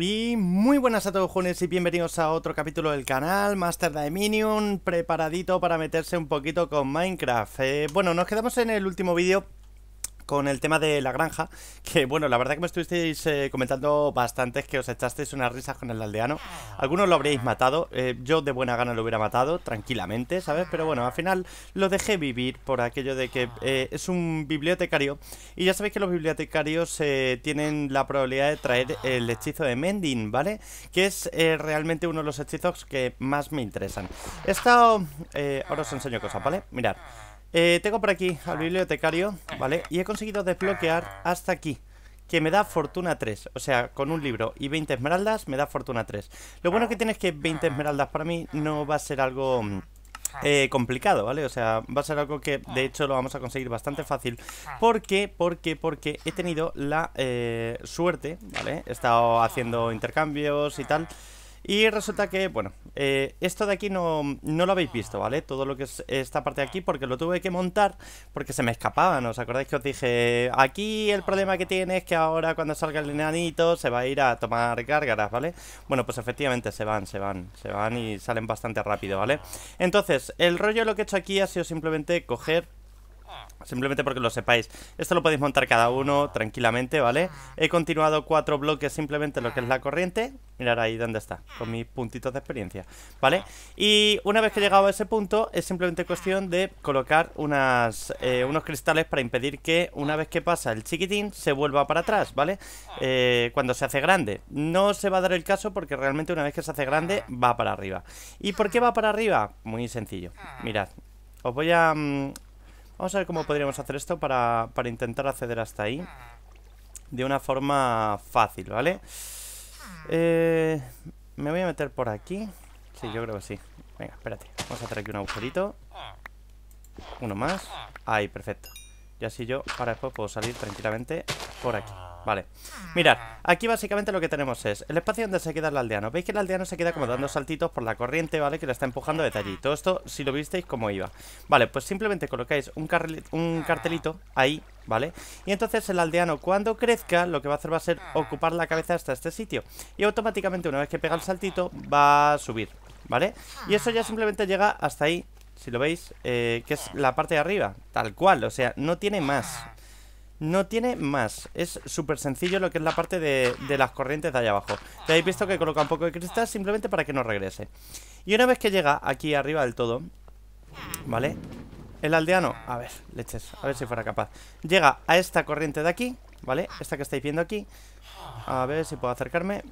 Y muy buenas a todos jóvenes y bienvenidos a otro capítulo del canal, Master de Minion, preparadito para meterse un poquito con Minecraft. Eh, bueno, nos quedamos en el último vídeo con el tema de la granja, que bueno, la verdad que me estuvisteis eh, comentando bastante es que os echasteis unas risas con el aldeano. Algunos lo habríais matado, eh, yo de buena gana lo hubiera matado, tranquilamente, ¿sabes? Pero bueno, al final lo dejé vivir por aquello de que eh, es un bibliotecario y ya sabéis que los bibliotecarios tienen la probabilidad de traer el hechizo de Mending, ¿vale? Que es realmente uno de los hechizos que más me interesan. He ahora os enseño cosas, ¿vale? Mirad. Eh, tengo por aquí al ah. bibliotecario, ¿vale? Y he conseguido desbloquear hasta aquí que me da fortuna 3. O sea, con un libro y 20 esmeraldas me da fortuna 3. Lo bueno que tienes es que 20 ah. esmeraldas para mí no va a ser algo mm, ah. eh, complicado, ¿vale? O sea, va a ser algo que de hecho lo vamos a conseguir bastante fácil. Porque, porque, porque he tenido la eh, suerte, ¿vale? He estado haciendo intercambios y tal. Y resulta que, bueno, eh, esto de aquí no, no, lo habéis visto, ¿vale? Todo lo que es esta parte de aquí, porque lo tuve que montar porque se me escapaban. ¿Os acordáis que os dije? Aquí el problema que tiene es que ahora cuando salga el enanito se va a ir a tomar gárgaras, ¿vale? Bueno, pues efectivamente se van, se van, se van y salen bastante rápido, ¿vale? Entonces, el rollo de lo que he hecho aquí ha sido simplemente coger Simplemente porque lo sepáis Esto lo podéis montar cada uno tranquilamente, ¿vale? He continuado cuatro bloques simplemente lo que es la corriente Mirad ahí dónde está, con mis puntitos de experiencia ¿Vale? Y una vez que he llegado a ese punto Es simplemente cuestión de colocar unas, eh, unos cristales para impedir que Una vez que pasa el chiquitín se vuelva para atrás, ¿vale? Eh, cuando se hace grande No se va a dar el caso porque realmente una vez que se hace grande Va para arriba ¿Y por qué va para arriba? Muy sencillo, mirad os voy a, mm, Vamos a ver cómo podríamos hacer esto para, intentar acceder hasta ahí de una forma fácil, ¿vale? Eh, me voy a meter por aquí. Sí, yo creo que sí. Venga, espérate. Vamos a hacer aquí un agujerito. Uno más. Ahí, perfecto. Y así yo para después puedo salir tranquilamente por aquí. Vale, mirad, aquí básicamente lo que tenemos es el espacio donde se queda el aldeano Veis que el aldeano se queda como dando saltitos por la corriente, ¿vale? Que lo está empujando de allí Todo esto, si lo visteis, cómo iba Vale, pues simplemente colocáis un, cartelito ahí ¿vale? Y entonces el aldeano cuando crezca lo que va a hacer va a ser ocupar la cabeza hasta este sitio Y automáticamente una vez que pega el saltito va a subir, ¿vale? Y eso ya simplemente llega hasta ahí, si lo veis, eh, que es la parte de arriba, tal cual, o sea, no tiene más no tiene más. Es súper sencillo lo que es la parte de, las corrientes de allá abajo. Ya habéis visto que coloca un poco de cristal simplemente para que no regrese. Y una vez que llega aquí arriba del todo, ¿vale? El aldeano, a ver, leches, a ver si fuera capaz Llega a esta corriente de aquí, ¿vale? Esta que estáis viendo aquí A ver si puedo acercarme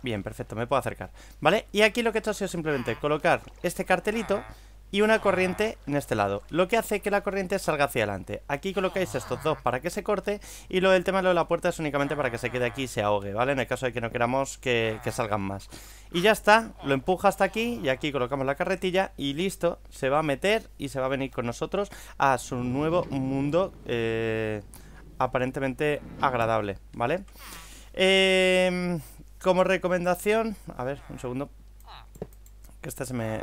Bien, perfecto, me puedo acercar ¿Vale? Y aquí lo que he hecho ha sido simplemente colocar este cartelito y una corriente en este lado, lo que hace que la corriente salga hacia adelante. Aquí colocáis estos dos para que se corte y lo del tema de la puerta es únicamente para que se quede aquí y se ahogue, ¿vale? En el caso de que no queramos que, salgan más. Y ya está, lo empuja hasta aquí y aquí colocamos la carretilla y listo, se va a meter y se va a venir con nosotros a su nuevo mundo eh, aparentemente agradable, ¿vale? Eh, como recomendación, a ver, un segundo, que este se me,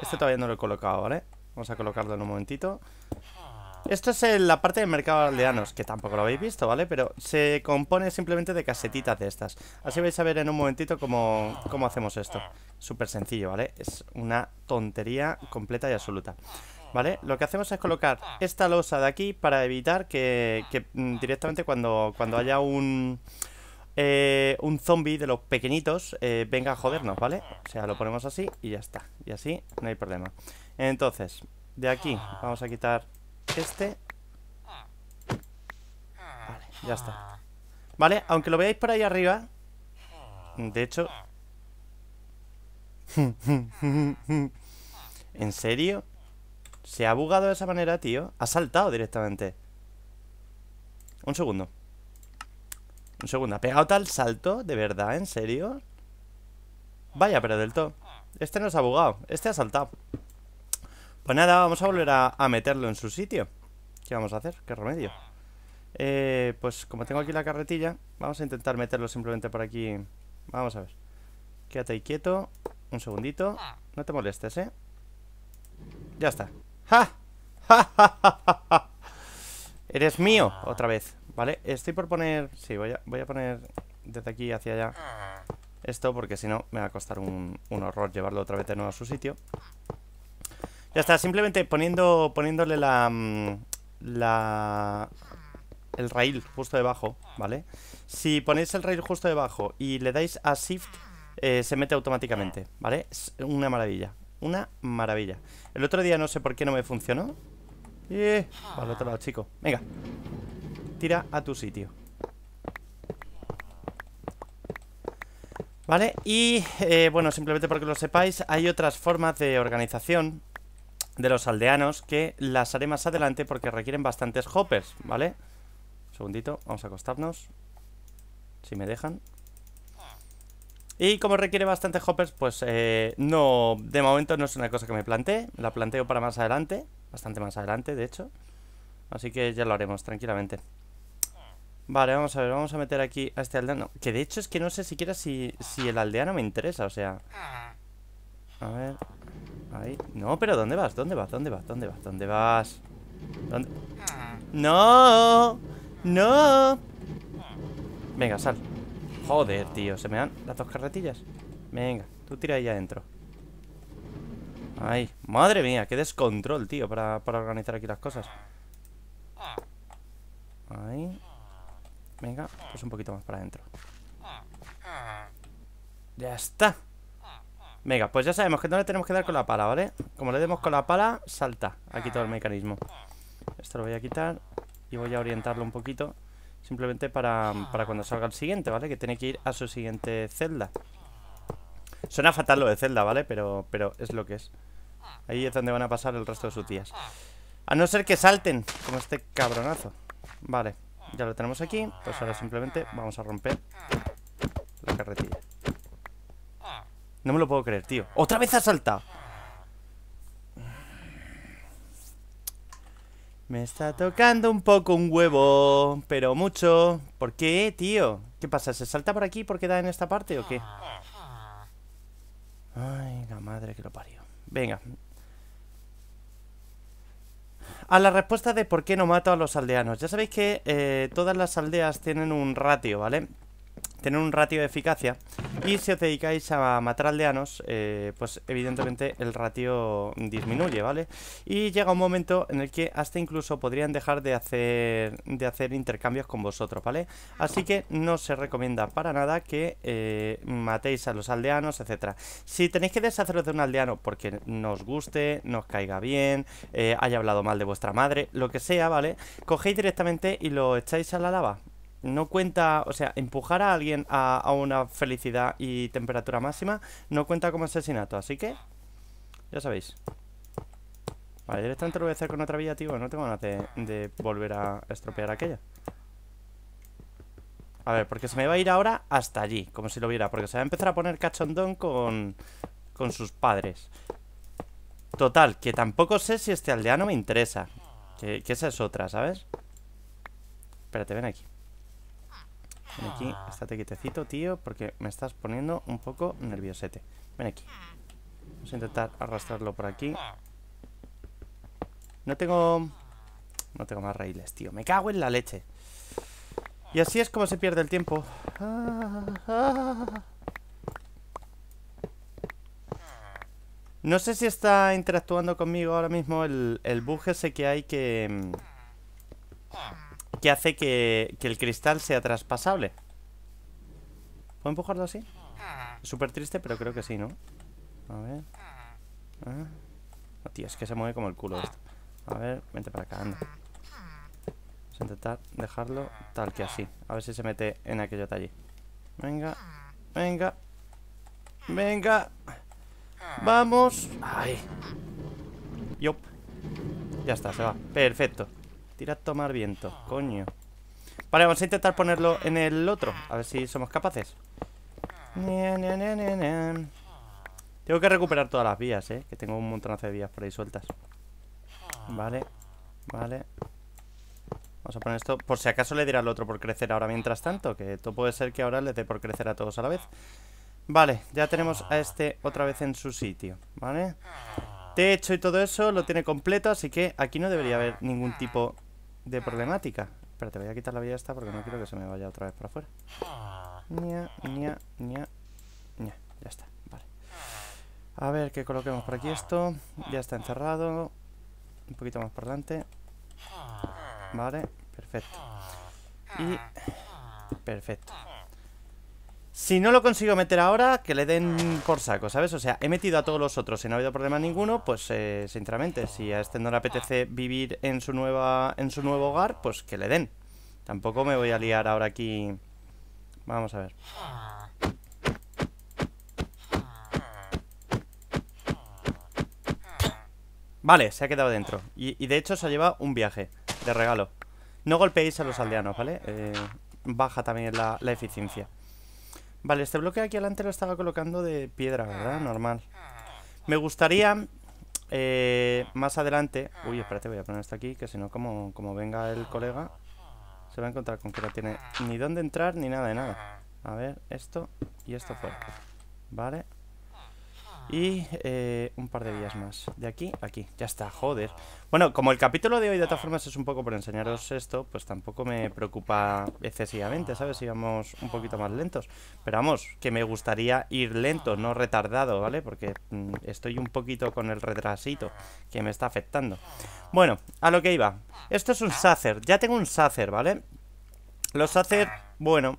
este todavía no lo he colocado, ¿vale? Vamos a colocarlo en un momentito ah. Esto es la parte del mercado de aldeanos Que tampoco lo habéis visto, ¿vale? Pero se compone simplemente de casetitas de estas Así vais a ver en un momentito cómo, cómo hacemos esto Súper sencillo, ¿vale? Es una tontería completa y absoluta ¿Vale? Lo que hacemos es colocar esta losa de aquí Para evitar que, que mm, directamente cuando, cuando haya un eh, un zombie de los pequeñitos eh, venga a jodernos, ¿vale? O sea, lo ponemos así y ya está. Y así no hay problema. Entonces, de aquí vamos a quitar este. Vale, ya está. ¿Vale? Aunque lo veáis por ahí arriba. De hecho... ¿En serio? ¿Se ha bugado de esa manera, tío? Ha saltado directamente. Un segundo. Un segundo, ¿ha pegado tal salto? ¿De verdad? ¿En serio? Vaya, pero del todo Este nos ha bugado, este ha saltado Pues nada, vamos a volver a, meterlo en su sitio ¿Qué vamos a hacer? ¿Qué remedio? Eh, pues como tengo aquí la carretilla Vamos a intentar meterlo simplemente por aquí Vamos a ver Quédate ahí quieto, un segundito No te molestes, ¿eh? Ya está ¡Ja! ¡Ja, ja, ja, ja! eres mío! Otra vez Vale, estoy por poner... Sí, voy a, voy a poner desde aquí hacia allá ah. esto porque si no me va a costar un, horror llevarlo otra vez de nuevo a su sitio. Ya está, simplemente poniendo poniéndole la... Mm, la el rail justo debajo, ¿vale? Si ponéis el rail justo debajo y le dais a Shift, eh, se mete automáticamente, ¿vale? Es una maravilla, una maravilla. El otro día no sé por qué no me funcionó. y eh, Para otro lado, chico. Venga tira a tu sitio Vale, y eh, bueno, simplemente porque lo sepáis Hay otras formas de organización De los aldeanos Que las haré más adelante porque requieren bastantes hoppers ¿Vale? Un segundito, vamos a acostarnos Si me dejan y como requiere bastantes hoppers, pues eh, no, de momento no es una cosa que me planteé. La planteo para más adelante, bastante más adelante, de hecho. Así que ya lo haremos tranquilamente. Vale, vamos a ver, vamos a meter aquí a este aldeano Que de hecho es que no sé siquiera si, si el aldeano me interesa, o sea A ver Ahí, no, pero ¿dónde vas? ¿Dónde vas? ¿Dónde vas? ¿Dónde vas? ¿Dónde vas? ¿Dónde? ¡No! ¡No! Venga, sal Joder, tío, se me dan las dos carretillas Venga, tú tira ahí adentro Ay, madre mía, qué descontrol, tío Para, para organizar aquí las cosas Ahí Venga, pues un poquito más para adentro Ya está Venga, pues ya sabemos que no le tenemos que dar con la pala, ¿vale? Como le demos con la pala, salta aquí todo el mecanismo Esto lo voy a quitar Y voy a orientarlo un poquito Simplemente para, cuando salga el siguiente, ¿vale? Que tiene que ir a su siguiente celda Suena fatal lo de celda, ¿vale? Pero, pero es lo que es Ahí es donde van a pasar el resto de sus días A no ser que salten, como este cabronazo Vale ya lo tenemos aquí, pues ahora simplemente vamos a romper la carretilla. No me lo puedo creer, tío. ¡Otra vez ha saltado! Me está tocando un poco un huevo, pero mucho. ¿Por qué, tío? ¿Qué pasa? ¿Se salta por aquí porque da en esta parte o qué? Ay, la madre que lo parió. Venga, a la respuesta de por qué no mato a los aldeanos. Ya sabéis que eh, todas las aldeas tienen un ratio, ¿vale? tener un ratio de eficacia. Y si os dedicáis a matar aldeanos, eh, pues evidentemente el ratio disminuye, ¿vale? Y llega un momento en el que hasta incluso podrían dejar de hacer, de hacer intercambios con vosotros, ¿vale? Así que no se recomienda para nada que eh, matéis a los aldeanos, etcétera. Si tenéis que deshaceros de un aldeano porque no guste, nos caiga bien, eh, haya hablado mal de vuestra madre, lo que sea, ¿vale? Cogéis directamente y lo echáis a la lava, no cuenta, o sea, empujar a alguien a, una felicidad y temperatura máxima no cuenta como asesinato, así que ya sabéis. Vale, directamente lo voy a hacer con otra vía, tío, no tengo ganas de, volver a estropear aquella. A ver, porque se me va a ir ahora hasta allí, como si lo viera, porque se va a empezar a poner cachondón con, con sus padres. Total, que tampoco sé si este aldeano me interesa. Que, que esa es otra, ¿sabes? Espérate, ven aquí. Ven aquí, ah. estate quietecito, tío, porque me estás poniendo un poco nerviosete. Ven aquí. Vamos a intentar arrastrarlo por aquí. No tengo... No tengo más raíles, tío. Me cago en la leche. Y así es como se pierde el tiempo. No sé si está interactuando conmigo ahora mismo el, el bug ese que hay que... Mm, ¿Qué hace que, el cristal sea traspasable. ¿Puedo empujarlo así? Súper triste, pero creo que sí, ¿no? A ver. No, ah. ah, tío, es que se mueve como el culo esto. A ver, vente para acá, anda. Vamos a intentar dejarlo tal que así. A ver si se mete en aquello de Venga, venga, venga. Vamos. Ahí. Yop. Ya está, se va. Perfecto. Ir a tomar viento, coño Vale, vamos a intentar ponerlo en el otro A ver si somos capaces Tengo que recuperar todas las vías, eh Que tengo un montonazo de vías por ahí sueltas Vale, vale Vamos a poner esto Por si acaso le dirá al otro por crecer ahora mientras tanto Que todo puede ser que ahora Le dé por crecer a todos a la vez Vale, ya tenemos a este otra vez en su sitio Vale Techo y todo eso lo tiene completo Así que aquí no debería haber ningún tipo de ah. problemática. pero te voy a quitar la vía esta porque no quiero que se me vaya otra vez para afuera. Ah. Ña, ña, ña, ña. Ya está, vale. A ver que coloquemos por aquí esto. Ya está encerrado. Un poquito más por delante ah. Vale, perfecto. Y... Perfecto. Si no lo consigo meter ahora, que le den por saco, ¿sabes? O sea, he metido a todos los otros y no ha habido problema ninguno, pues eh, sinceramente, si a este no le apetece vivir en su nueva en su nuevo hogar, pues que le den. Tampoco me voy a liar ahora aquí. Vamos a ver. Vale, se ha quedado dentro. Y, de hecho se ha llevado un viaje de regalo. No golpeéis a los aldeanos, ¿vale? Eh, baja también la eficiencia. Vale, este bloque aquí adelante lo estaba colocando de piedra, ¿verdad? Normal. Ah. Me gustaría eh, más adelante... Uy, espérate, voy a poner esto aquí, que si no, como, como venga el colega, se va a encontrar con que no tiene ni dónde entrar ni nada de nada. A ver, esto y esto fuera. Vale. Y eh, un par de días más. De aquí aquí. Ya está, joder. Bueno, como el capítulo de hoy de todas formas es un poco por enseñaros esto, pues tampoco me preocupa excesivamente, ¿sabes? Si vamos un poquito más lentos. Pero vamos, que me gustaría ir lento, no retardado, ¿vale? Porque mm, estoy un poquito con el retrasito que me está afectando. Bueno, a lo que iba. Esto es un sacer. Ya tengo un sacer, ¿vale? Los sacer, bueno,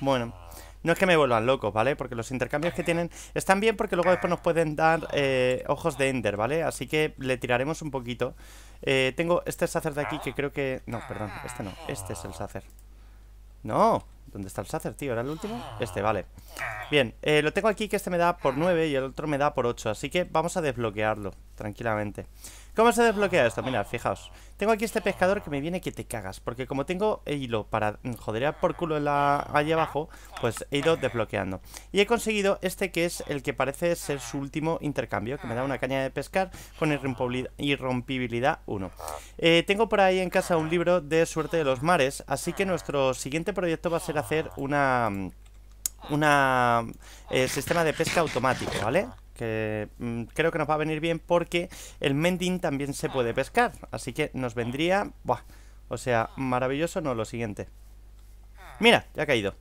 bueno. No es que me vuelvan locos, ¿vale? Porque los intercambios que tienen están bien porque luego después nos pueden dar eh, ojos de Ender, ¿vale? Así que le tiraremos un poquito. Eh, tengo este sacer de aquí que creo que... No, perdón, este no. Este es el sacer. No, ¿dónde está el sacer, tío? ¿Era el último? Este, vale Bien, eh, lo tengo aquí que este me da por 9 y el otro me da por 8 Así que vamos a desbloquearlo tranquilamente. ¿Cómo se desbloquea esto? Mira, fijaos. Tengo aquí este pescador que me viene que te cagas. Porque como tengo hilo para jodería por culo en la, allí abajo, pues he ido desbloqueando. Y he conseguido este que es el que parece ser su último intercambio, que me da una caña de pescar con irrompibilidad 1. Eh, tengo por ahí en casa un libro de Suerte de los Mares, así que nuestro siguiente proyecto va a ser hacer una una eh, sistema de pesca automático, ¿vale? que mm, creo que nos va a venir bien porque el mending también se puede pescar, así que nos vendría, buah, o sea, maravilloso no lo siguiente. Mira, ya ha caído.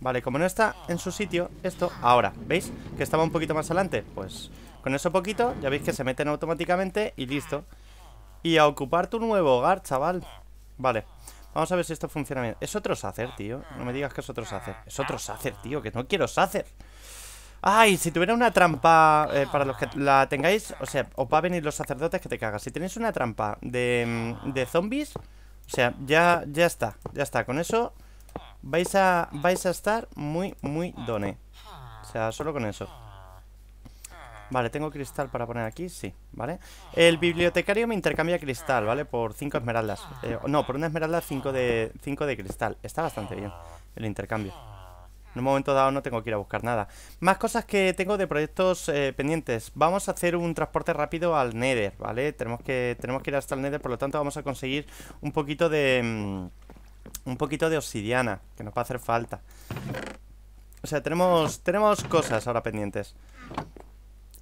Vale, como no está en su sitio, esto ahora, ¿veis? Que estaba un poquito más adelante, pues con eso poquito ya veis que se meten automáticamente y listo. Y a ocupar tu nuevo hogar, chaval. Vale. Vamos a ver si esto funciona bien. Es otro sacer, tío. No me digas que es otro sacer. Es otro sacer, tío, que no quiero sacer. Ay, si tuviera una trampa eh, para los que la tengáis, o sea, os va a venir los sacerdotes que te cagas. Si tenéis una trampa de, mm, de zombies, o sea, ya, ya está, ya está. Con eso vais a, vais a estar muy, muy done. O sea, solo con eso. Vale, tengo cristal para poner aquí, sí, ¿vale? El bibliotecario me intercambia cristal, ¿vale? Por cinco esmeraldas. Eh, no, por una esmeralda 5 de, cinco de cristal. Está bastante bien el intercambio en un momento dado no tengo que ir a buscar nada. Más cosas que tengo de proyectos eh, pendientes. Vamos a hacer un transporte rápido al Nether, ¿vale? Tenemos que, tenemos que ir hasta el Nether, por lo tanto vamos a conseguir un poquito de... Mm, un poquito de obsidiana, que nos va a hacer falta. O sea, tenemos, tenemos cosas ahora pendientes.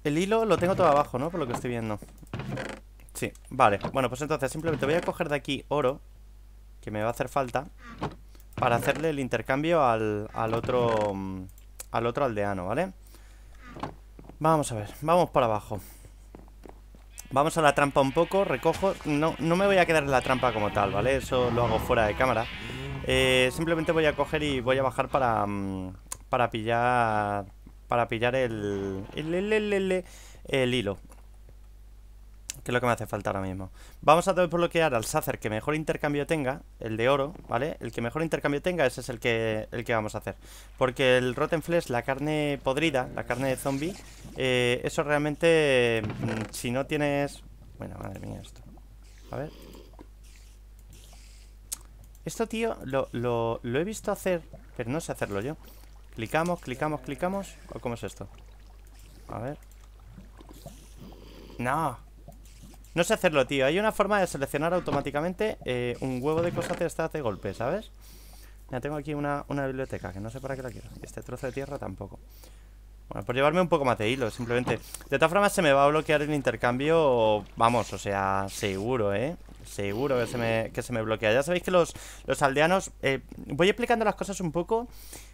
El hilo lo tengo todo abajo, ¿no? Por lo que estoy viendo. Sí, vale. Bueno, pues entonces simplemente voy a coger de aquí oro, que me va a hacer falta para hacerle el intercambio al, otro mm, al otro aldeano, ¿vale? Vamos a ver, vamos por abajo Vamos a la trampa un poco, recojo No, me voy a quedar en la trampa como tal, ¿vale? Eso lo hago fuera de cámara eh, Simplemente voy a coger y voy a bajar para, mm, para pillar Para pillar el, el, el, el hilo que es lo que me hace falta ahora mismo Vamos a desbloquear al Sacer que mejor intercambio tenga El de oro, ¿vale? El que mejor intercambio tenga, ese es el que, el que vamos a hacer Porque el Rotten Flesh, la carne podrida La carne de zombie eh, Eso realmente, mm, si no tienes... Bueno, madre mía esto A ver Esto, tío, lo, lo he visto hacer Pero no sé hacerlo yo Clicamos, clicamos, clicamos ¿O cómo es esto? A ver No no sé hacerlo, tío. Hay una forma de seleccionar automáticamente eh, un huevo de cosas de estas de golpe, ¿sabes? Ya tengo aquí una, biblioteca, que no sé para qué la quiero. Este trozo de tierra tampoco. Bueno, por llevarme un poco más de hilo, simplemente. De todas formas, se me va a bloquear el intercambio, vamos, o sea, seguro, ¿eh? Seguro que se me, que se me bloquea. Ya sabéis que los, aldeanos... Eh, voy explicando las cosas un poco,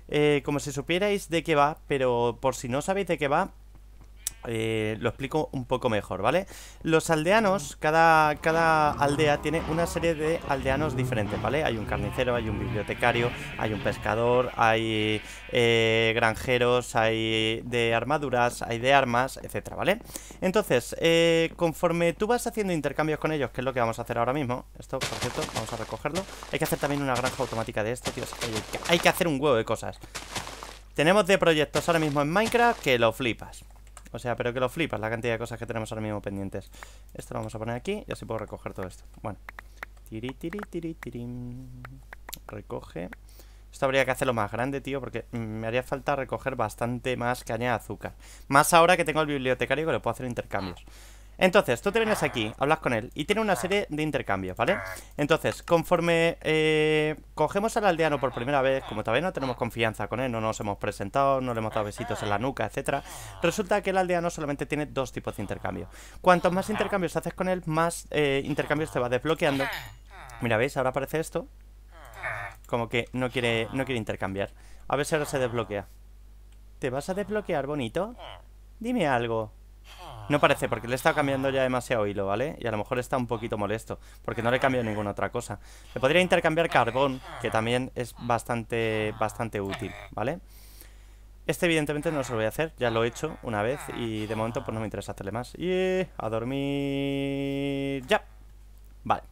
eh, como si supierais de qué va, pero por si no sabéis de qué va, eh, lo explico un poco mejor, ¿vale? Los aldeanos, cada, cada aldea tiene una serie de aldeanos diferentes, ¿vale? Hay un carnicero, hay un bibliotecario, hay un pescador, hay eh, granjeros, hay de armaduras, hay de armas, etcétera, ¿vale? Entonces, eh, conforme tú vas haciendo intercambios con ellos, que es lo que vamos a hacer ahora mismo, esto, por cierto, vamos a recogerlo. Hay que hacer también una granja automática de esto, tíos. Hay que hacer un huevo de cosas. Tenemos de proyectos ahora mismo en Minecraft que lo flipas. O sea, pero que lo flipas la cantidad de cosas que tenemos ahora mismo pendientes. Esto lo vamos a poner aquí y así puedo recoger todo esto. Bueno. Tiri, tiri, tiri, Recoge. Esto habría que hacerlo más grande, tío, porque me haría falta recoger bastante más caña de azúcar. Más ahora que tengo el bibliotecario que le puedo hacer intercambios. Entonces, tú te vienes aquí, hablas con él y tiene una serie de intercambios, ¿vale? Entonces, conforme eh, cogemos al aldeano por primera vez, como todavía no tenemos confianza con él, no nos hemos presentado, no le hemos dado besitos en la nuca, etcétera, resulta que el aldeano solamente tiene dos tipos de intercambio. Cuantos más intercambios haces con él, más eh, intercambios te va desbloqueando. Mira, ¿veis? Ahora aparece esto. Como que no quiere, no quiere intercambiar. A ver si ahora se desbloquea. ¿Te vas a desbloquear, bonito? Dime algo. No parece, porque le he estado cambiando ya demasiado hilo, ¿vale? Y a lo mejor está un poquito molesto, porque no le he cambiado ninguna otra cosa. Le podría intercambiar carbón, que también es bastante, bastante útil, ¿vale? Este evidentemente no se lo voy a hacer, ya lo he hecho una vez y de momento pues no me interesa hacerle más. Y a dormir... Ya. Vale.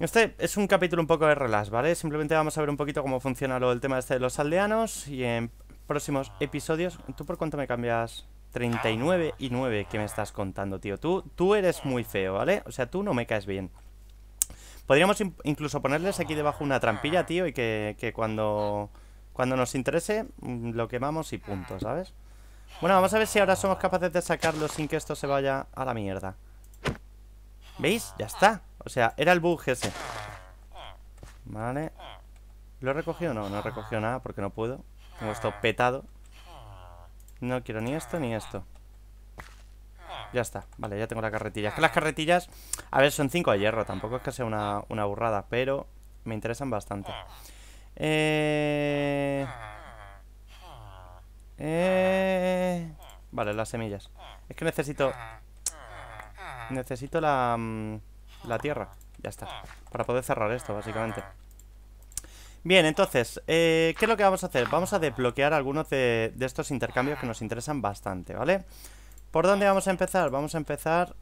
Este es un capítulo un poco de relax, ¿vale? Simplemente vamos a ver un poquito cómo funciona lo, el tema este de los aldeanos y en próximos episodios... ¿Tú por cuánto me cambias? 39 y 9 que me estás contando, tío. Tú, tú eres muy feo, ¿vale? O sea, tú no me caes bien. Podríamos incluso ponerles aquí debajo una trampilla, tío, y que, que cuando, cuando nos interese mm, lo quemamos y punto, ¿sabes? Bueno, vamos a ver si ahora somos capaces de sacarlo sin que esto se vaya a la mierda. ¿Veis? Ya está. O sea, era el bug ese. Vale. ¿Lo he recogido? No, no he recogido nada porque no puedo. Tengo esto petado. No quiero ni esto ni esto Ya está, vale, ya tengo la carretilla Es que las carretillas, a ver, son cinco de hierro Tampoco es que sea una, una burrada Pero me interesan bastante Eh... Eh... Vale, las semillas Es que necesito Necesito la... Mm, la tierra Ya está Para poder cerrar esto, básicamente Bien, entonces, eh, ¿qué es lo que vamos a hacer? Vamos a desbloquear algunos de, estos intercambios que nos interesan bastante, ¿vale? ¿Por dónde vamos a empezar? Vamos a empezar,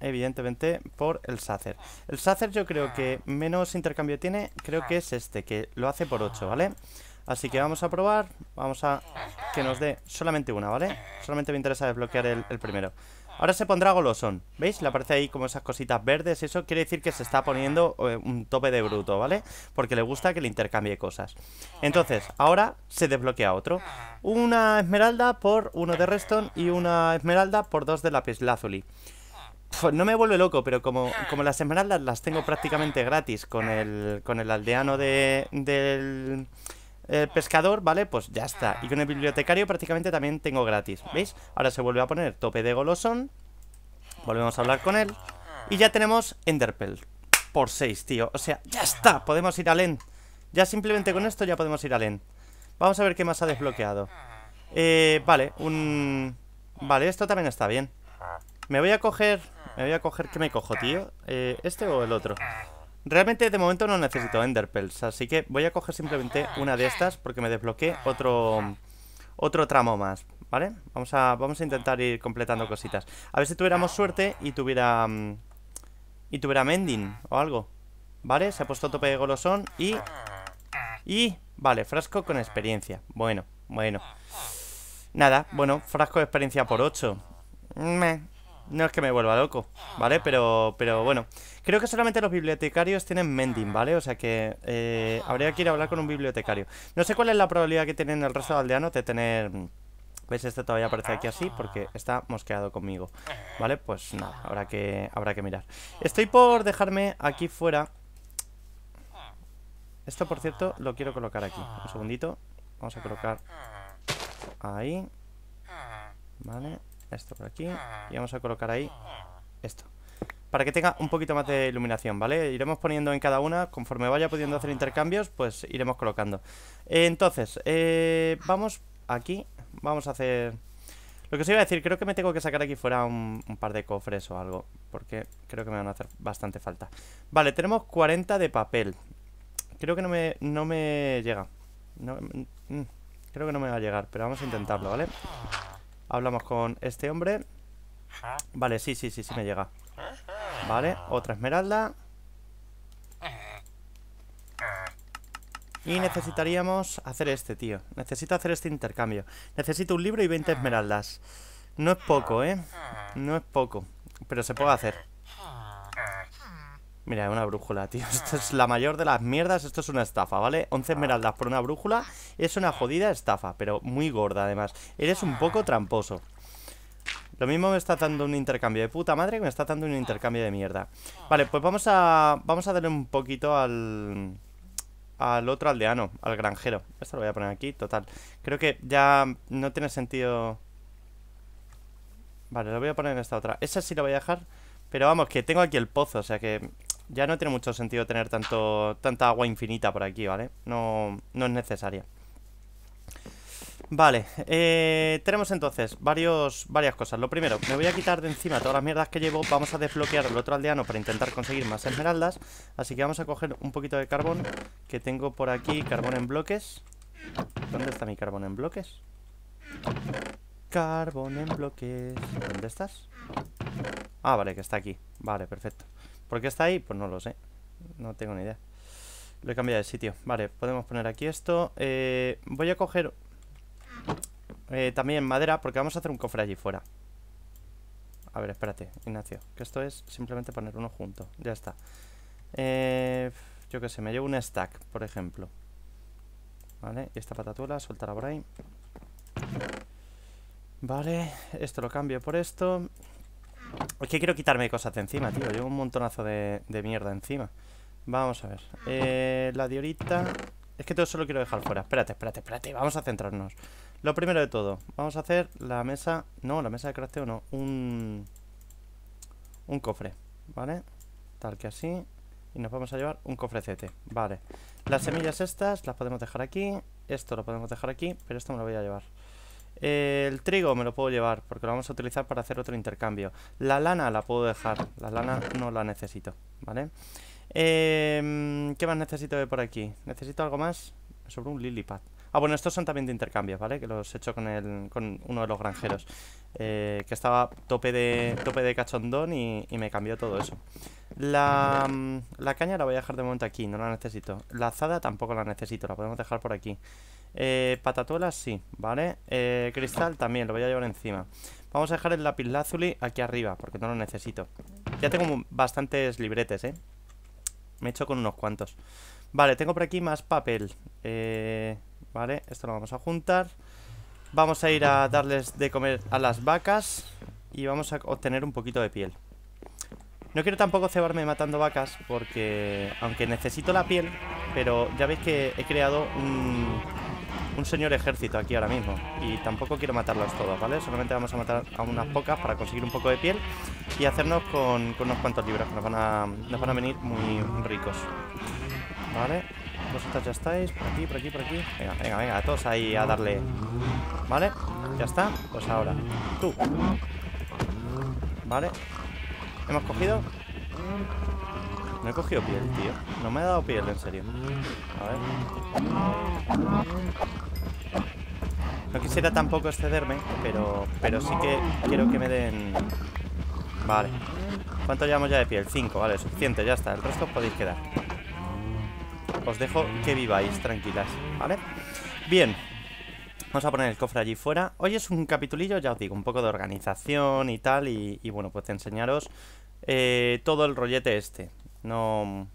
evidentemente, por el Sacer. El Sacer yo creo que menos intercambio tiene, creo que es este, que lo hace por 8, ¿vale? Así que vamos a probar, vamos a que nos dé solamente una, ¿vale? Solamente me interesa desbloquear el primero. Ahora se pondrá golosón, ¿veis? Le aparece ahí como esas cositas verdes Eso quiere decir que se está poniendo eh, un tope de bruto, ¿vale? Porque le gusta que le intercambie cosas Entonces, ahora se desbloquea otro Una esmeralda por uno de Reston Y una esmeralda por dos de Pues no me vuelve loco, pero como, como las esmeraldas las tengo prácticamente gratis con el, con el aldeano del... El pescador, ¿vale? Pues ya está. Y con el ah. bibliotecario prácticamente también tengo gratis. ¿Veis? Ahora se vuelve a poner tope de golosón. Volvemos a hablar con él. Y ya tenemos Enderpell. Por 6, tío. O sea, ya está. Podemos ir al End. Ya simplemente con esto ya podemos ir al End. Vamos a ver qué más ha desbloqueado. Eh, vale, un... Vale, esto también está bien. Me voy a coger... Me voy a coger... ¿Qué me cojo, tío? Eh, ¿Este o el otro? Realmente de momento no necesito pearls, así que voy a coger simplemente una de estas porque me desbloqueé otro, otro tramo más, ¿vale? Vamos a, vamos a intentar ir completando cositas. A ver si tuviéramos suerte y tuviera... Mm, y tuviera Mending o algo. ¿Vale? Se ha puesto tope de golosón y... Y... Vale, frasco con experiencia. Bueno, bueno. Nada, bueno, frasco de experiencia por 8. No es que me vuelva loco, ¿vale? Pero, pero bueno Creo que solamente los bibliotecarios tienen mending, ah. ¿vale? O sea que eh, habría que ir a hablar con un bibliotecario. No sé cuál es la probabilidad que tienen el resto de aldeanos de tener... ¿Veis? Este todavía aparece aquí así porque está mosqueado conmigo. ¿Vale? Pues nada, que, habrá que mirar. Estoy por dejarme aquí fuera. Esto, por cierto, lo quiero colocar aquí. Un segundito. Vamos a colocar ahí. Vale. Esto por aquí. Y vamos a colocar ahí esto para que tenga un poquito más de iluminación, ¿vale? Iremos poniendo en cada una, conforme vaya pudiendo hacer intercambios, pues iremos colocando. Eh, entonces, eh, vamos aquí, vamos a hacer... Lo que os iba a decir, creo que me tengo que sacar aquí fuera un, par de cofres o algo, porque creo que me van a hacer bastante falta. Vale, tenemos 40 de papel. Creo que no me, no me llega. Mm, creo que no me va a llegar, pero vamos a intentarlo, ¿vale? Hablamos con este hombre. Vale, sí, sí, sí, sí me llega. Vale, otra esmeralda. Y necesitaríamos hacer este, tío. Necesito hacer este intercambio. Necesito un libro y 20 esmeraldas. No es poco, ¿eh? No es poco. Pero se puede hacer. Mira, una brújula, tío. Esto es la mayor de las mierdas. Esto es una estafa, ¿vale? 11 esmeraldas por una brújula es una jodida estafa, pero muy gorda además. Eres un poco tramposo. Lo mismo me está dando un intercambio de puta madre que me está dando un intercambio de mierda. Vale, pues vamos a, vamos a darle un poquito al... Al otro aldeano, al granjero. Esto lo voy a poner aquí, total. Creo que ya no tiene sentido... Vale, lo voy a poner en esta otra. Esa sí la voy a dejar. Pero vamos, que tengo aquí el pozo, o sea que ya no tiene mucho sentido tener tanto tanta agua infinita por aquí, ¿vale? No, no es necesaria. Vale, eh, tenemos entonces varios, varias cosas. Lo primero, me voy a quitar de encima todas las mierdas que llevo. Vamos a desbloquear el otro aldeano para intentar conseguir más esmeraldas. Así que vamos a coger un poquito de carbón que tengo por aquí. Carbón en bloques. ¿Dónde está mi carbón en bloques? Carbón en bloques. ¿Dónde estás? Ah, vale, que está aquí. Vale, perfecto. ¿Por qué está ahí? Pues no lo sé. No tengo ni idea. Lo he cambiado de sitio. Vale, podemos poner aquí esto. Eh, voy a coger eh, también madera, porque vamos a hacer un cofre allí fuera A ver, espérate, Ignacio Que esto es simplemente poner uno junto Ya está eh, Yo qué sé, me llevo un stack, por ejemplo Vale, y esta patatula Soltará por ahí Vale, esto lo cambio por esto Es que quiero quitarme cosas de encima, tío Llevo un montonazo de, mierda encima Vamos a ver eh, La diorita... Es que todo eso lo quiero dejar fuera Espérate, espérate, espérate Vamos a centrarnos lo primero de todo, vamos a hacer la mesa... No, la mesa de crafteo no, un... Un cofre, ¿vale? Tal que así. Y nos vamos a llevar un cofrecete, vale. Las semillas estas las podemos dejar aquí. Esto lo podemos dejar aquí, pero esto me lo voy a llevar. El trigo me lo puedo llevar porque lo vamos a utilizar para hacer otro intercambio. La lana la puedo dejar, la lana no la necesito, ¿vale? Em, ¿Qué más necesito de por aquí? ¿Necesito algo más? sobre un un pad Ah, bueno, estos son también de intercambio, ¿vale? Que los he hecho con, con uno de los granjeros. Eh, que estaba tope de, tope de cachondón y, me cambió todo eso. La, mm, la, caña la voy a dejar de momento aquí, no la necesito. La azada tampoco la necesito, la podemos dejar por aquí. Eh, patatuelas sí, ¿vale? Eh, cristal también, lo voy a llevar encima. Vamos a dejar el lápiz lazuli aquí arriba, porque no lo necesito. Ya tengo bastantes libretes, ¿eh? Me he hecho con unos cuantos. Vale, tengo por aquí más papel. Eh... Vale, esto lo vamos a juntar Vamos a ir a darles de comer a las vacas Y vamos a obtener un poquito de piel No quiero tampoco cebarme matando vacas Porque aunque necesito la piel Pero ya veis que he creado un, un señor ejército aquí ahora mismo Y tampoco quiero matarlos todas ¿vale? Solamente vamos a matar a unas pocas para conseguir un poco de piel Y hacernos con, unos cuantos libros que van a, nos van a venir muy ricos Vale vosotras ya estáis. Por aquí, por aquí, por aquí. Venga, venga, venga. a Todos ahí a darle. ¿Vale? ¿Ya está? Pues ahora. Tú. ¿Vale? ¿Hemos cogido? No he cogido piel, tío. No me ha dado piel, en serio. A ver. No quisiera tampoco excederme, pero, pero sí que quiero que me den... Vale. ¿Cuánto llevamos ya de piel? Cinco, vale, suficiente, ya está. El resto podéis quedar os dejo que viváis tranquilas, ¿vale? Bien, Vamos a poner el cofre allí fuera. Hoy es un capitulillo, ya os digo, un poco de organización y tal. Y, bueno, pues enseñaros eh, todo el rollete este. No,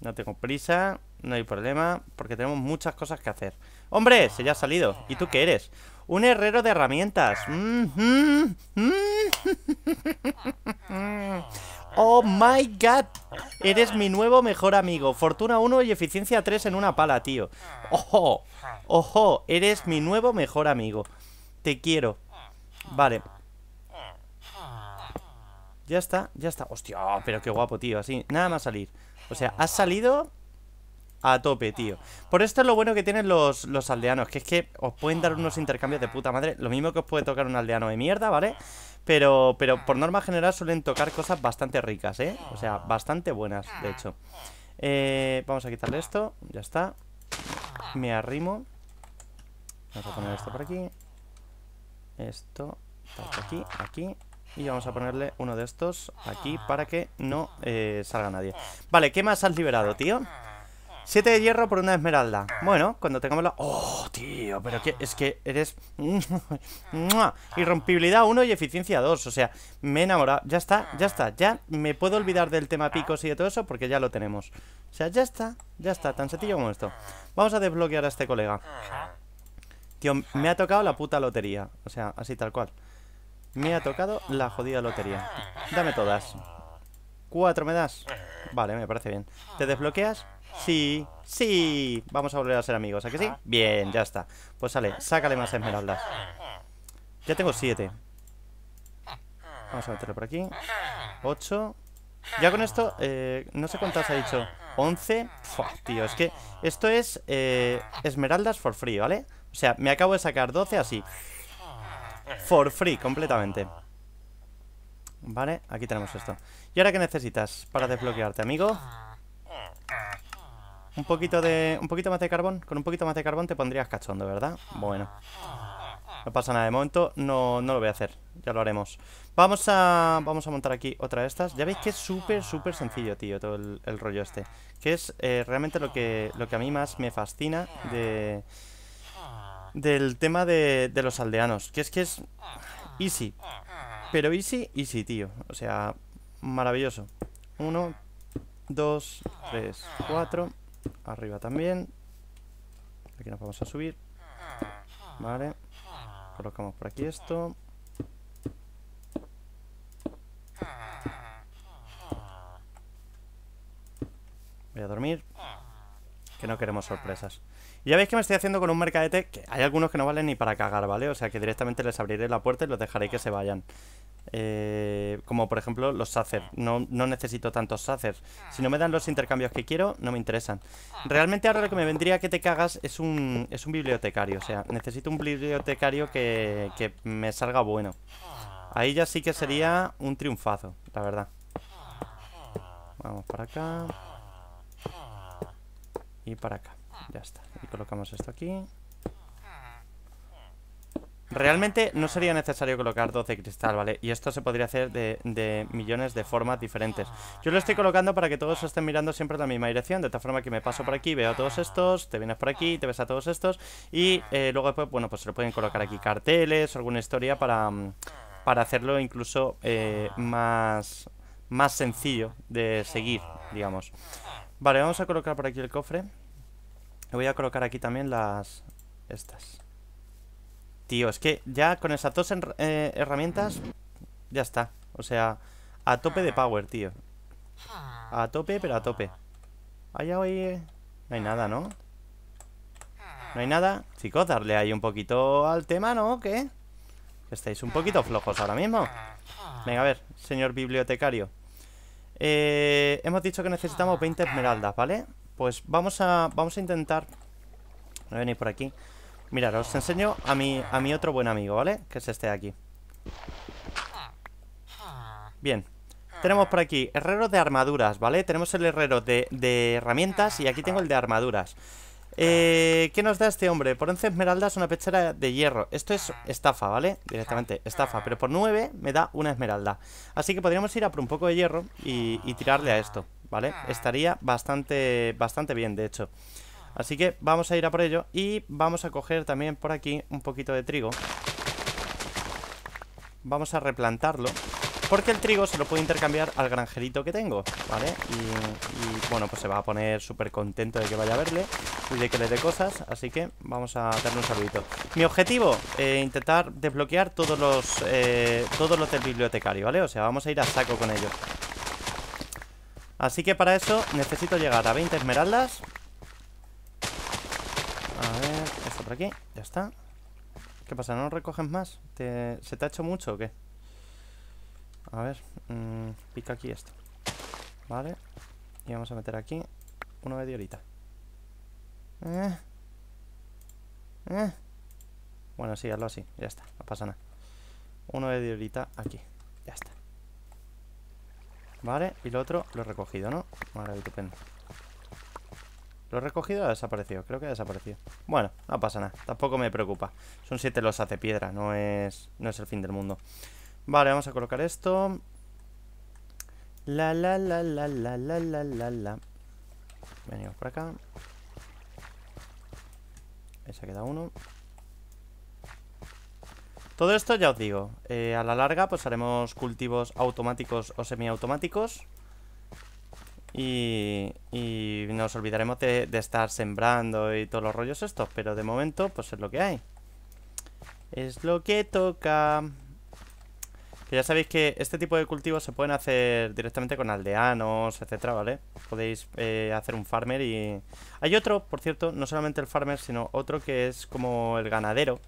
no tengo prisa, no hay problema, porque tenemos muchas cosas que hacer. ¡Hombre! Se ya ha salido. ¿Y tú qué eres? Un herrero de herramientas. Mm-hmm. Mm-hmm. ¡Oh, my God! Eres mi nuevo mejor amigo. Fortuna 1 y eficiencia 3 en una pala, tío. ¡Ojo! ¡Ojo! Eres mi nuevo mejor amigo. Te quiero. Vale. Ya está, ya está. Hostia, pero qué guapo, tío. Así, nada más salir. O sea, has salido a tope, tío. Por esto es lo bueno que tienen los, los aldeanos, que es que os pueden dar unos intercambios de puta madre. Lo mismo que os puede tocar un aldeano de mierda, ¿vale? vale pero, ah. por norma general suelen tocar cosas bastante ricas, ¿eh? O sea, ah. bastante buenas, de ah. hecho. Eh, vamos a quitarle esto, ya está. Me arrimo. Vamos a poner esto por aquí. Esto, aquí, aquí. Y vamos a ponerle uno de estos aquí para que no eh, salga nadie. Vale, ¿qué más has liberado, tío? Siete de hierro por una esmeralda. Bueno, cuando tengamos la... ¡Oh, tío! Pero que es que eres... Irrompibilidad 1 y eficiencia 2. O sea, me he enamorado. Ya está, ya está. Ya me puedo olvidar del tema picos y de todo eso porque ya lo tenemos. O sea, ya está. Ya está. Tan sencillo como esto. Vamos a desbloquear a este colega. Tío, me ha tocado la puta lotería. O sea, así tal cual. Me ha tocado la jodida lotería. Dame todas. Cuatro me das. Vale, me parece bien. ¿Te desbloqueas? Sí, sí. Vamos a volver a ser amigos, ¿a que sí? Bien, ya está. Pues sale, sácale más esmeraldas. Ya tengo siete. Vamos a meterlo por aquí. Ocho. Ya con esto, eh, no sé cuántas ha dicho. Once, tío, es que esto es eh, esmeraldas for free, ¿vale? O sea, me acabo de sacar 12 así. For free, completamente. Vale, aquí tenemos esto. ¿Y ahora qué necesitas para desbloquearte, amigo? Un poquito de. Un poquito más de carbón. Con un poquito más de carbón te pondrías cachondo, ¿verdad? Bueno. No pasa nada, de momento no, no, lo voy a hacer Ya lo haremos Vamos a, vamos a montar aquí otra de estas Ya veis que es súper, súper sencillo, tío Todo el, rollo este Que es eh, realmente lo que, lo que a mí más me fascina De... Del tema de, de los aldeanos Que es que es easy Pero easy, easy, tío O sea, maravilloso Uno, dos, tres, cuatro Arriba también. Aquí nos vamos a subir. Vale. Colocamos por aquí esto. Voy a dormir. Que no queremos sorpresas. Y ya veis que me estoy haciendo con un mercadete que hay algunos que no valen ni para cagar, ¿vale? O sea que directamente les abriré la puerta y los dejaré que se vayan. Eh, como por ejemplo los sacer. No, necesito tantos sacer. Si no me dan los intercambios que quiero, no me interesan. Realmente ahora lo que me vendría que te cagas es un, es un bibliotecario. O sea, necesito un bibliotecario que, que me salga bueno. Ahí ya sí que sería un triunfazo, la verdad. Vamos para acá y para acá. Ya está. Y colocamos esto aquí. Realmente no sería necesario colocar 12 cristal, ¿vale? Y esto se podría hacer de, de, millones de formas diferentes. Yo lo estoy colocando para que todos estén mirando siempre en la misma dirección, de tal forma que me paso por aquí, veo a todos estos, te vienes por aquí, te ves a todos estos, y eh, luego pues bueno, pues se le pueden colocar aquí carteles alguna historia para, hacerlo incluso eh, más, más sencillo de seguir, digamos. Vale, vamos a colocar por aquí el cofre. Y voy a colocar aquí también las... Estas. Tío, es que ya con esas dos eh, herramientas... Ya está. O sea, a tope de power, tío. A tope, pero a tope. Allá hoy... Eh. No hay nada, ¿no? No hay nada. Chicos, darle ahí un poquito al tema, ¿no? ¿Qué? Estáis un poquito flojos ahora mismo. Venga, a ver, señor bibliotecario. Eh, hemos dicho que necesitamos 20 esmeraldas, ¿vale? Pues vamos a, vamos a intentar... Voy a venir por aquí. Mirad, os enseño a mi, a mi otro buen amigo, ¿vale? Que es este de aquí. Bien. Tenemos por aquí herreros de armaduras, ¿vale? Tenemos el herrero de, de herramientas y aquí tengo el de armaduras. Eh, ¿Qué nos da este hombre? Por 11 esmeraldas una pechera de hierro. Esto es estafa, ¿vale? Directamente, estafa. Pero por 9 me da una esmeralda. Así que podríamos ir a por un poco de hierro y, tirarle a esto, ¿vale? Estaría bastante, bastante bien, de hecho. Así que vamos a ir a por ello y vamos a coger también por aquí un poquito de trigo. Vamos a replantarlo porque el trigo se lo puedo intercambiar al granjerito que tengo, ¿vale? Y, bueno, pues se va a poner súper contento de que vaya a verle y de que le dé cosas, así que vamos a darle un saludito. Mi objetivo, eh, intentar desbloquear todos los, eh, todos los del bibliotecario, ¿vale? O sea, vamos a ir a saco con ellos. Así que para eso necesito llegar a 20 esmeraldas. A ver, esto por aquí, ya está. ¿Qué pasa? ¿No recoges más? ¿Se te ha hecho mucho o qué? A ver, mm, pica aquí esto. Vale. Y vamos a meter aquí una mediolita. Eh. Eh. Bueno, sí, hazlo así. Ya está, no pasa nada. Una diorita aquí. Ya está. Vale, y lo otro lo he recogido, ¿no? Vale, estupendo. ¿Lo he recogido ha desaparecido? Creo que ha desaparecido. Bueno, no pasa nada. Tampoco me preocupa. Son siete los hace piedra. No es, no es el fin del mundo. Vale, vamos a colocar esto. La, la, la, la, la, la, la, la, la. Venimos por acá. Esa queda uno. Todo esto ya os digo. Eh, a la larga pues haremos cultivos automáticos o semiautomáticos. Y, y nos olvidaremos de, de estar sembrando y todos los rollos estos. Pero de momento pues es lo que hay. Es lo que toca. Que ya sabéis que este tipo de cultivos se pueden hacer directamente con aldeanos, etcétera, ¿vale? Podéis eh, hacer un farmer y... Hay otro, por cierto, no solamente el farmer, sino otro que es como el ganadero,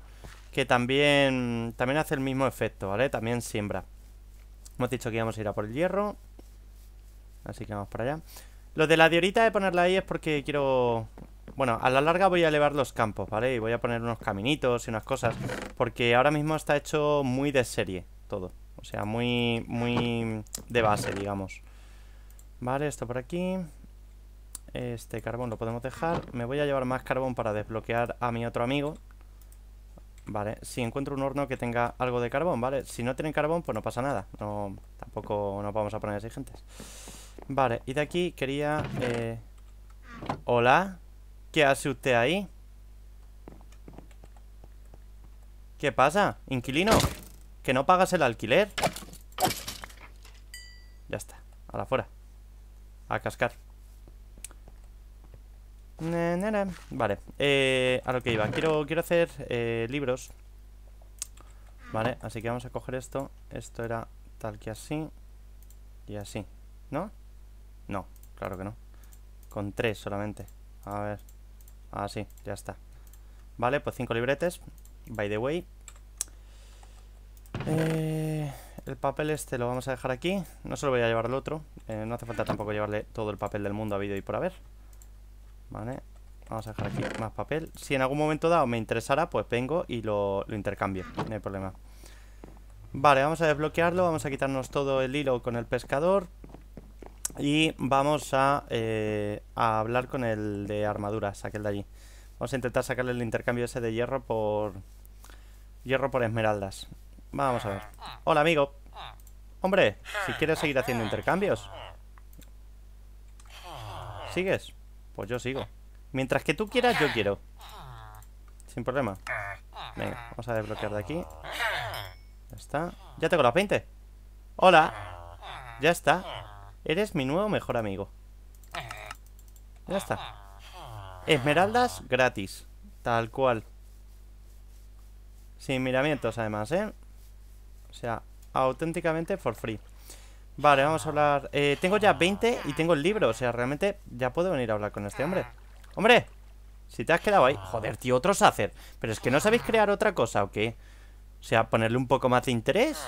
que también, también hace el mismo efecto, ¿vale? También siembra. Hemos dicho que íbamos a ir a por el hierro. Así que vamos para allá. Lo de la diorita de ponerla ahí es porque quiero... Bueno, a la larga voy a elevar los campos, ¿vale? Y voy a poner unos caminitos y unas cosas Porque ahora mismo está hecho muy de serie todo o sea, muy, muy de base, digamos Vale, esto por aquí Este carbón lo podemos dejar Me voy a llevar más carbón para desbloquear a mi otro amigo Vale, si encuentro un horno que tenga algo de carbón, ¿vale? Si no tienen carbón, pues no pasa nada no, Tampoco nos vamos a poner exigentes Vale, y de aquí quería... Eh, hola ¿Qué hace usted ahí? ¿Qué pasa? Inquilino que no pagas el alquiler Ya está, a la fuera A cascar Vale, eh, a lo que iba Quiero, quiero hacer eh, libros Vale, así que vamos a coger esto Esto era tal que así Y así, ¿no? No, claro que no Con tres solamente A ver, así, ya está Vale, pues cinco libretes By the way eh, el papel este lo vamos a dejar aquí. No se lo voy a llevar el otro. Eh, no hace falta tampoco llevarle todo el papel del mundo a vídeo y por haber. Vale. Vamos a dejar aquí más papel. Si en algún momento dado me interesara, pues vengo y lo, intercambio. No hay problema. Vale, vamos a desbloquearlo. Vamos a quitarnos todo el hilo con el pescador. Y vamos a, eh, a hablar con el de armaduras, aquel de allí. Vamos a intentar sacarle el intercambio ese de hierro por... Hierro por esmeraldas. Vamos a ver. Hola, amigo. Hombre, si quieres seguir haciendo intercambios. ¿Sigues? Pues yo sigo. Mientras que tú quieras, yo quiero. Sin problema. Venga, vamos a desbloquear de aquí. Ya está. Ya tengo los 20. Hola. Ya está. Eres mi nuevo mejor amigo. Ya está. Esmeraldas gratis. Tal cual. Sin miramientos, además, ¿eh? O sea, auténticamente for free Vale, vamos a hablar eh, Tengo ya 20 y tengo el libro O sea, realmente ya puedo venir a hablar con este hombre ¡Hombre! Si te has quedado ahí Joder, tío, otro sacer Pero es que no sabéis crear otra cosa, ¿o qué? O sea, ponerle un poco más de interés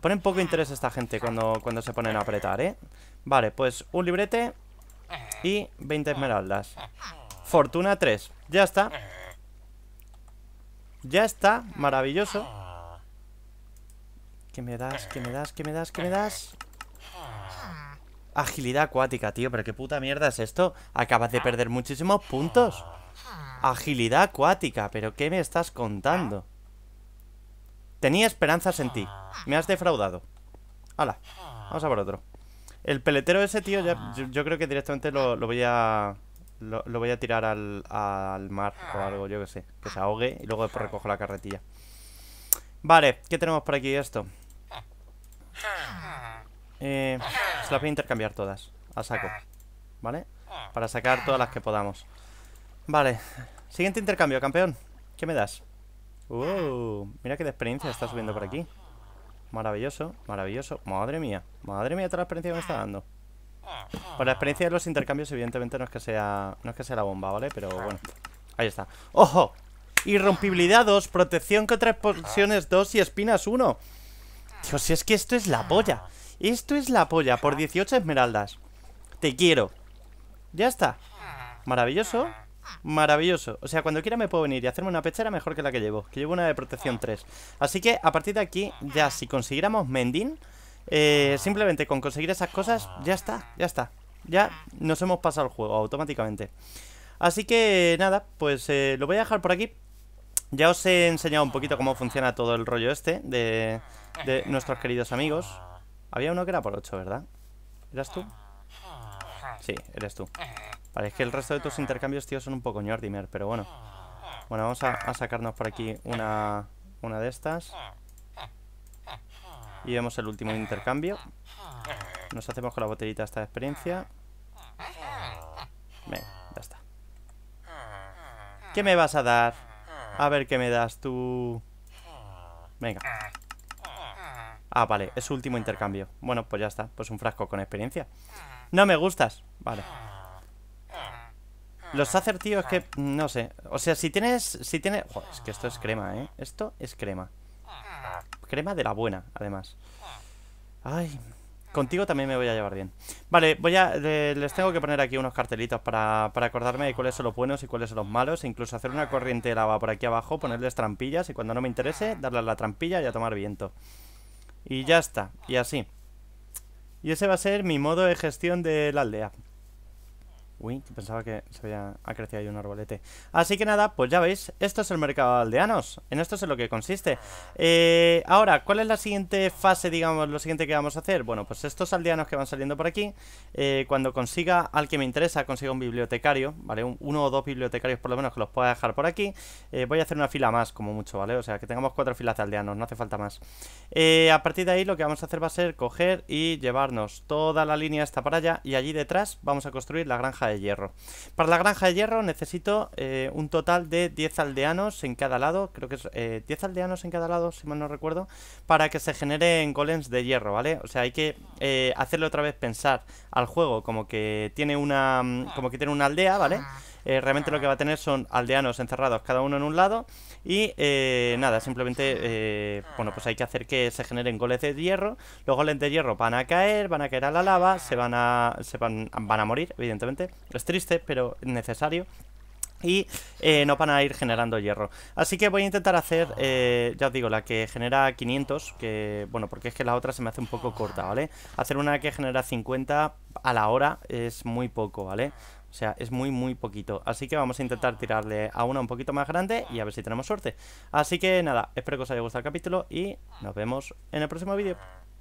Ponen poco interés esta gente cuando, cuando se ponen a apretar, ¿eh? Vale, pues un librete Y 20 esmeraldas Fortuna 3 Ya está Ya está, maravilloso ¿Qué me das? ¿Qué me das? ¿Qué me das? ¿Qué me das? Agilidad acuática, tío ¿Pero qué puta mierda es esto? Acabas de perder muchísimos puntos Agilidad acuática ¿Pero qué me estás contando? Tenía esperanzas en ti Me has defraudado Hala, vamos a por otro El peletero ese, tío yo, creo que directamente lo, voy a... Lo, voy a tirar al, al mar o algo, yo que sé Que se ahogue y luego después recojo la carretilla Vale, ¿qué tenemos por aquí? Esto eh, Se las voy a intercambiar todas A saco ¿Vale? Para sacar todas las que podamos Vale Siguiente intercambio, campeón ¿Qué me das? Uh, mira qué de experiencia está subiendo por aquí Maravilloso, maravilloso Madre mía, madre mía toda la experiencia que me está dando Por la experiencia de los intercambios Evidentemente no es que sea, no es que sea la bomba, ¿vale? Pero bueno, ahí está ¡Ojo! Irrompibilidad 2, protección contra ah. posiciones 2 y espinas 1. Dios, si es que esto es la ah. polla. Esto es la polla, por 18 ah. esmeraldas. Te quiero. Ya está. Maravilloso. Maravilloso. O sea, cuando quiera me puedo venir y hacerme una pechera mejor que la que llevo. Que llevo una de protección 3. Así que a partir de aquí, ya si consiguiéramos Mendin, eh, simplemente con conseguir esas cosas, ya está, ya está. Ya nos hemos pasado el juego automáticamente. Así que nada, pues eh, lo voy a dejar por aquí. Ya os he enseñado un poquito cómo funciona todo el rollo este de, nuestros queridos amigos. Había uno que era por 8, ¿verdad? ¿Eras tú? Sí, eres tú. Parece que el resto de tus intercambios, tío, son un poco ñordimer, pero bueno. Bueno, vamos a, sacarnos por aquí una, de estas. Y vemos el último intercambio. Nos hacemos con la botellita esta de experiencia. Venga, ya está. ¿Qué me vas a dar? A ver qué me das tú. Venga. Ah, vale, es último intercambio. Bueno, pues ya está. Pues un frasco con experiencia. No me gustas. Vale. Los hacer, tío, es que. No sé. O sea, si tienes. Si tienes. es que esto es crema, ¿eh? Esto es crema. Crema de la buena, además. Ay. Contigo también me voy a llevar bien. Vale, voy a, les tengo que poner aquí unos cartelitos para, para, acordarme de cuáles son los buenos y cuáles son los malos. E incluso hacer una corriente de lava por aquí abajo, ponerles trampillas y cuando no me interese, darles la trampilla y a tomar viento. Y ya está, y así. Y ese va a ser mi modo de gestión de la aldea. Uy, pensaba que se había ha crecido ahí un arbolete. Así que nada, pues ya veis, esto es el mercado de aldeanos. En esto es en lo que consiste. Eh, ahora, ¿cuál es la siguiente fase, digamos, lo siguiente que vamos a hacer? Bueno, pues estos aldeanos que van saliendo por aquí, eh, cuando consiga al que me interesa, consiga un bibliotecario, ¿vale? uno o dos bibliotecarios por lo menos que los pueda dejar por aquí. Eh, voy a hacer una fila más, como mucho, ¿vale? O sea, que tengamos cuatro filas de aldeanos, no hace falta más. a partir de ahí lo que vamos a hacer va a ser coger y llevarnos toda la línea hasta para allá y allí detrás vamos a construir la granja de hierro. Para la granja de hierro necesito eh, un total de 10 aldeanos en cada lado, creo que es 10 eh, aldeanos en cada lado, si mal no recuerdo, para que se generen golems de hierro, ¿vale? O sea, hay que eh, hacerle otra vez pensar al juego como que tiene una, mm, como que tiene una aldea, ¿vale? realmente lo que va a tener son aldeanos encerrados cada uno en un lado y eh, nada, simplemente, eh, bueno, pues hay que hacer que se generen goles de hierro. Los goles de hierro van a caer, van a caer a la lava, se van a, se van, a morir, evidentemente. Es triste, pero necesario y eh, no van a ir generando hierro. Así que voy a intentar hacer, ya os digo, la que genera 500, que bueno, porque es que la otra se me hace un poco corta, ¿vale? Hacer una que genera 50 a la hora es muy poco, ¿vale? O sea, es muy, muy poquito. Así que vamos a intentar tirarle a una un poquito más grande y a ver si tenemos suerte. Así que nada, espero que os haya gustado el capítulo y nos vemos en el próximo vídeo.